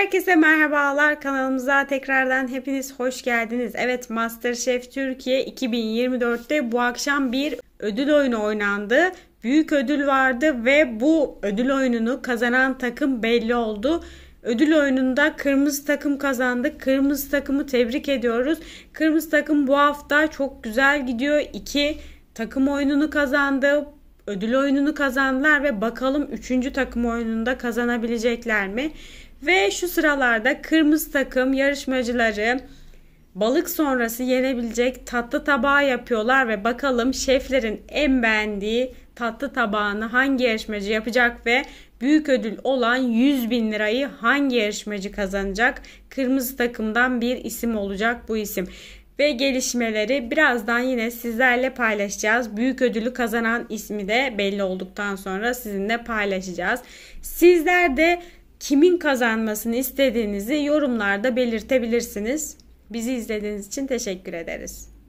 Herkese merhabalar kanalımıza tekrardan hepiniz hoş geldiniz. Evet Masterchef Türkiye 2024'te bu akşam bir ödül oyunu oynandı. Büyük ödül vardı ve bu ödül oyununu kazanan takım belli oldu. Ödül oyununda kırmızı takım kazandı. Kırmızı takımı tebrik ediyoruz. Kırmızı takım bu hafta çok güzel gidiyor. İki takım oyununu kazandı ödül oyununu kazandılar ve bakalım üçüncü takım oyununda kazanabilecekler mi? Ve şu sıralarda kırmızı takım yarışmacıları balık sonrası yenebilecek tatlı tabağı yapıyorlar ve bakalım şeflerin en beğendiği tatlı tabağını hangi yarışmacı yapacak ve büyük ödül olan 100 bin lirayı hangi yarışmacı kazanacak? Kırmızı takımdan bir isim olacak bu isim. Ve gelişmeleri birazdan yine sizlerle paylaşacağız. Büyük ödülü kazanan ismi de belli olduktan sonra sizinle paylaşacağız. Sizler de kimin kazanmasını istediğinizi yorumlarda belirtebilirsiniz. Bizi izlediğiniz için teşekkür ederiz.